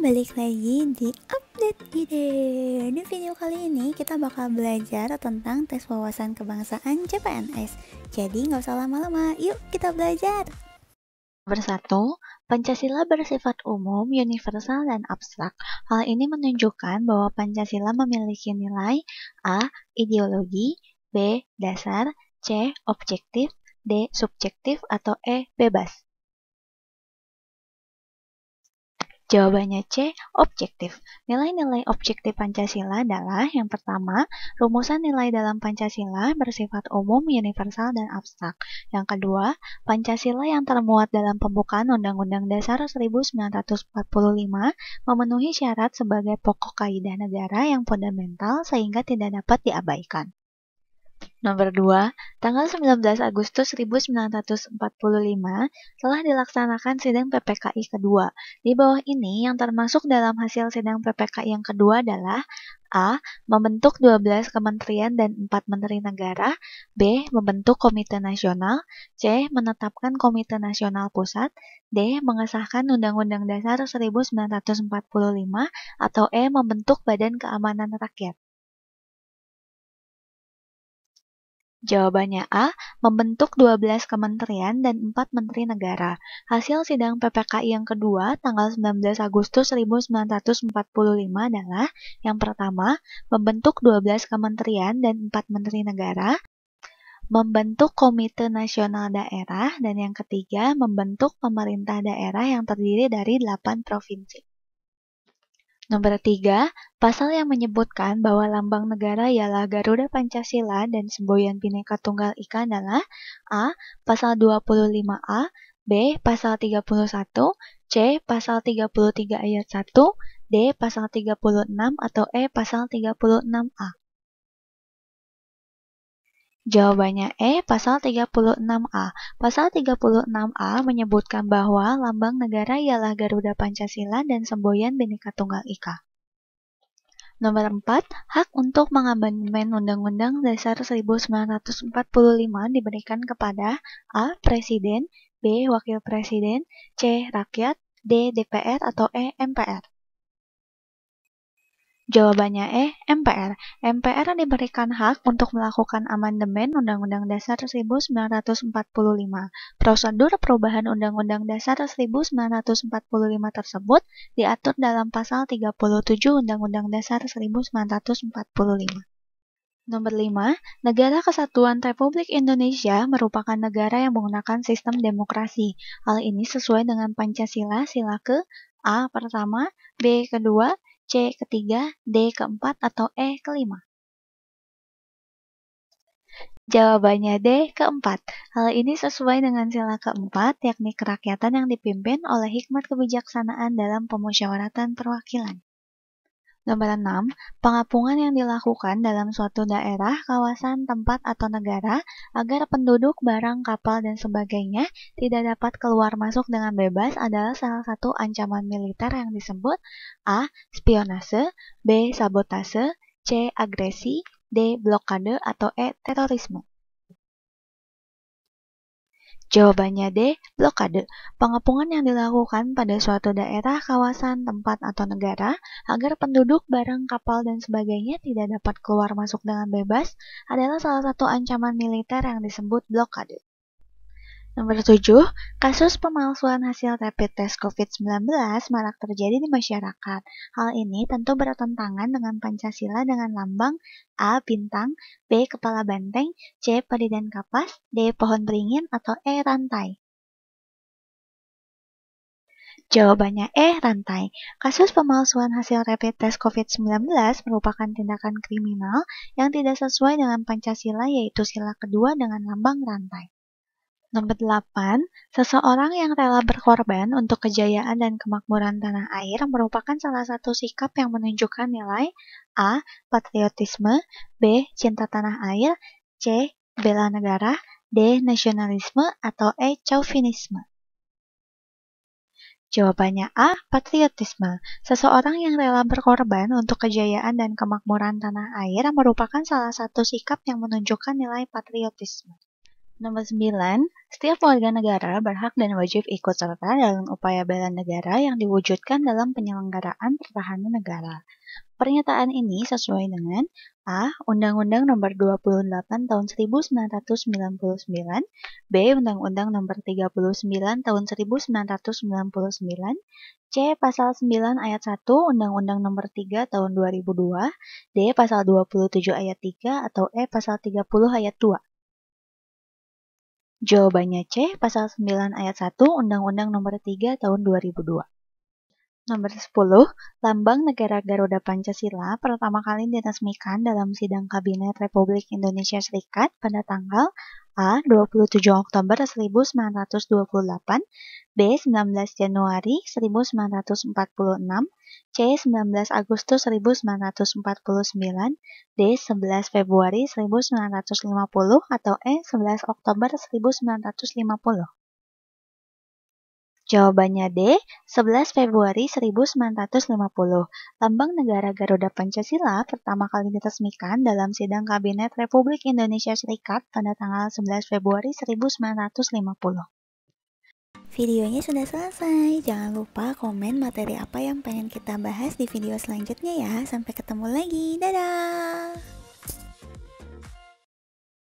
balik lagi di update ide Di video kali ini kita bakal belajar tentang tes wawasan kebangsaan CPNS Jadi nggak usah lama-lama, yuk kita belajar bersatu Pancasila bersifat umum, universal, dan abstrak. Hal ini menunjukkan bahwa Pancasila memiliki nilai A. Ideologi B. Dasar C. Objektif D. Subjektif atau E. Bebas Jawabannya C, objektif. Nilai-nilai objektif Pancasila adalah yang pertama, rumusan nilai dalam Pancasila bersifat umum, universal, dan abstrak. Yang kedua, Pancasila yang termuat dalam pembukaan Undang-Undang Dasar 1945 memenuhi syarat sebagai pokok kaidah negara yang fundamental sehingga tidak dapat diabaikan. Nomor 2, tanggal 19 Agustus 1945 telah dilaksanakan sidang PPKI kedua. Di bawah ini yang termasuk dalam hasil sidang PPKI yang kedua adalah A. Membentuk 12 kementerian dan 4 menteri negara B. Membentuk Komite Nasional C. Menetapkan Komite Nasional Pusat D. Mengesahkan Undang-Undang Dasar 1945 atau E. Membentuk Badan Keamanan Rakyat Jawabannya A, membentuk 12 kementerian dan 4 menteri negara. Hasil sidang PPKI yang kedua tanggal 19 Agustus 1945 adalah yang pertama, membentuk 12 kementerian dan 4 menteri negara, membentuk Komite Nasional Daerah, dan yang ketiga, membentuk pemerintah daerah yang terdiri dari 8 provinsi. Nomor tiga, pasal yang menyebutkan bahwa lambang negara ialah Garuda Pancasila dan semboyan Bhinneka Tunggal Ika adalah A. Pasal 25A, B. Pasal 31, C. Pasal 33 ayat 1, D. Pasal 36 atau E. Pasal 36A. Jawabannya E, pasal 36A. Pasal 36A menyebutkan bahwa lambang negara ialah Garuda Pancasila dan semboyan Bhinneka Tunggal Ika. Nomor 4, hak untuk mengamandemen Undang-Undang Dasar 1945 diberikan kepada A. Presiden, B. Wakil Presiden, C. Rakyat, D. DPR atau E. MPR. Jawabannya E, eh, MPR. MPR diberikan hak untuk melakukan amandemen Undang-Undang Dasar 1945. Prosedur perubahan Undang-Undang Dasar 1945 tersebut diatur dalam pasal 37 Undang-Undang Dasar 1945. Nomor 5, Negara Kesatuan Republik Indonesia merupakan negara yang menggunakan sistem demokrasi. Hal ini sesuai dengan Pancasila sila ke A pertama, B kedua, C ketiga, D keempat, atau E kelima? Jawabannya D, keempat. Hal ini sesuai dengan sila keempat, yakni kerakyatan yang dipimpin oleh hikmat kebijaksanaan dalam pemusyawaratan perwakilan. Nomor 6. Pengapungan yang dilakukan dalam suatu daerah, kawasan, tempat, atau negara agar penduduk, barang, kapal, dan sebagainya tidak dapat keluar masuk dengan bebas adalah salah satu ancaman militer yang disebut A. Spionase B. Sabotase C. Agresi D. Blokade atau E. Terorisme Jawabannya D. Blokade. Pengepungan yang dilakukan pada suatu daerah, kawasan, tempat, atau negara agar penduduk, barang, kapal, dan sebagainya tidak dapat keluar masuk dengan bebas adalah salah satu ancaman militer yang disebut blokade. Nomor 7, kasus pemalsuan hasil rapid test COVID-19 marak terjadi di masyarakat. Hal ini tentu bertentangan dengan Pancasila dengan lambang A. Bintang, B. Kepala banteng, C. Padi dan kapas, D. Pohon beringin, atau E. Rantai. Jawabannya E. Rantai. Kasus pemalsuan hasil rapid test COVID-19 merupakan tindakan kriminal yang tidak sesuai dengan Pancasila yaitu sila kedua dengan lambang rantai. Nomor 8, seseorang yang rela berkorban untuk kejayaan dan kemakmuran tanah air merupakan salah satu sikap yang menunjukkan nilai A. Patriotisme B. Cinta tanah air C. Bela negara D. Nasionalisme atau E. Chauvinisme Jawabannya A. Patriotisme. Seseorang yang rela berkorban untuk kejayaan dan kemakmuran tanah air merupakan salah satu sikap yang menunjukkan nilai patriotisme. Nomor 9, setiap warga negara berhak dan wajib ikut serta dalam upaya bela negara yang diwujudkan dalam penyelenggaraan pertahanan negara. Pernyataan ini sesuai dengan A. Undang-Undang Nomor 28 Tahun 1999, B. Undang-Undang Nomor 39 Tahun 1999, C. Pasal 9 Ayat 1 Undang-Undang Nomor 3 Tahun 2002, D. Pasal 27 Ayat 3 atau E. Pasal 30 Ayat 2. Jawabannya C, pasal 9 ayat 1 Undang-Undang Nomor 3 Tahun 2002. Nomor 10, lambang negara Garuda Pancasila pertama kali diresmikan dalam sidang Kabinet Republik Indonesia Serikat pada tanggal A. 27 Oktober 1928 B. 19 Januari 1946 C. 19 Agustus 1949 D. 11 Februari 1950 atau E. 11 Oktober 1950 Jawabannya D, 11 Februari 1950. Lambang negara Garuda Pancasila pertama kali diresmikan dalam sidang Kabinet Republik Indonesia Serikat pada tanggal 11 Februari 1950. Videonya sudah selesai. Jangan lupa komen materi apa yang pengen kita bahas di video selanjutnya ya. Sampai ketemu lagi. Dadah.